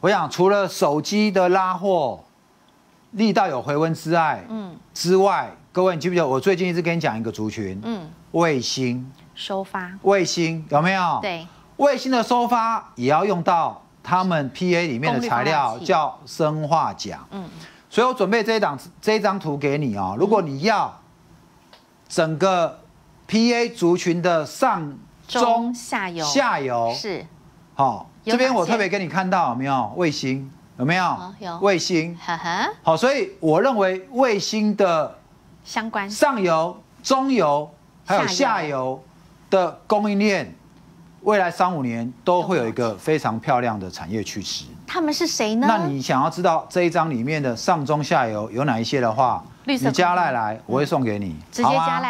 我想，除了手机的拉货力道有回温之外，嗯，之外，各位你记不记得我最近一直跟你讲一个族群，嗯，卫星收发，卫星有没有？对，卫星的收发也要用到他们 PA 里面的材料，叫生化钾，嗯，所以我准备这一档这一张图给你哦。如果你要整个 PA 族群的上中下游，下游是。好，这边我特别给你看到没有卫星，有没有？有卫星。好，所以我认为卫星的相关上游、中游还有下游的供应链，未来三五年都会有一个非常漂亮的产业趋势。他们是谁呢？那你想要知道这一张里面的上中下游有哪一些的话，你加赖来，我会送给你。直接加赖。